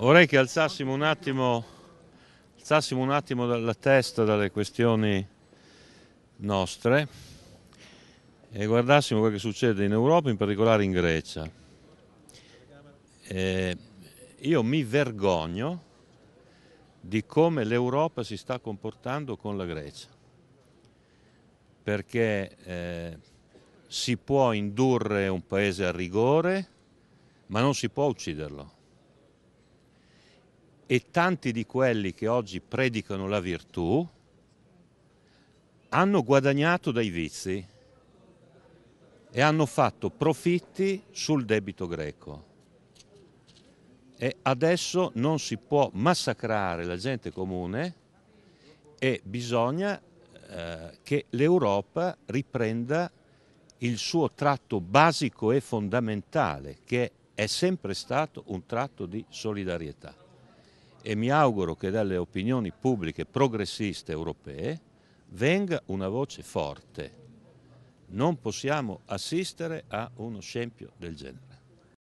Vorrei che alzassimo un attimo, alzassimo un attimo la testa dalle questioni nostre e guardassimo quello che succede in Europa, in particolare in Grecia. Eh, io mi vergogno di come l'Europa si sta comportando con la Grecia, perché eh, si può indurre un paese a rigore, ma non si può ucciderlo e tanti di quelli che oggi predicano la virtù hanno guadagnato dai vizi e hanno fatto profitti sul debito greco. E adesso non si può massacrare la gente comune e bisogna eh, che l'Europa riprenda il suo tratto basico e fondamentale, che è sempre stato un tratto di solidarietà e mi auguro che dalle opinioni pubbliche progressiste europee venga una voce forte. Non possiamo assistere a uno scempio del genere.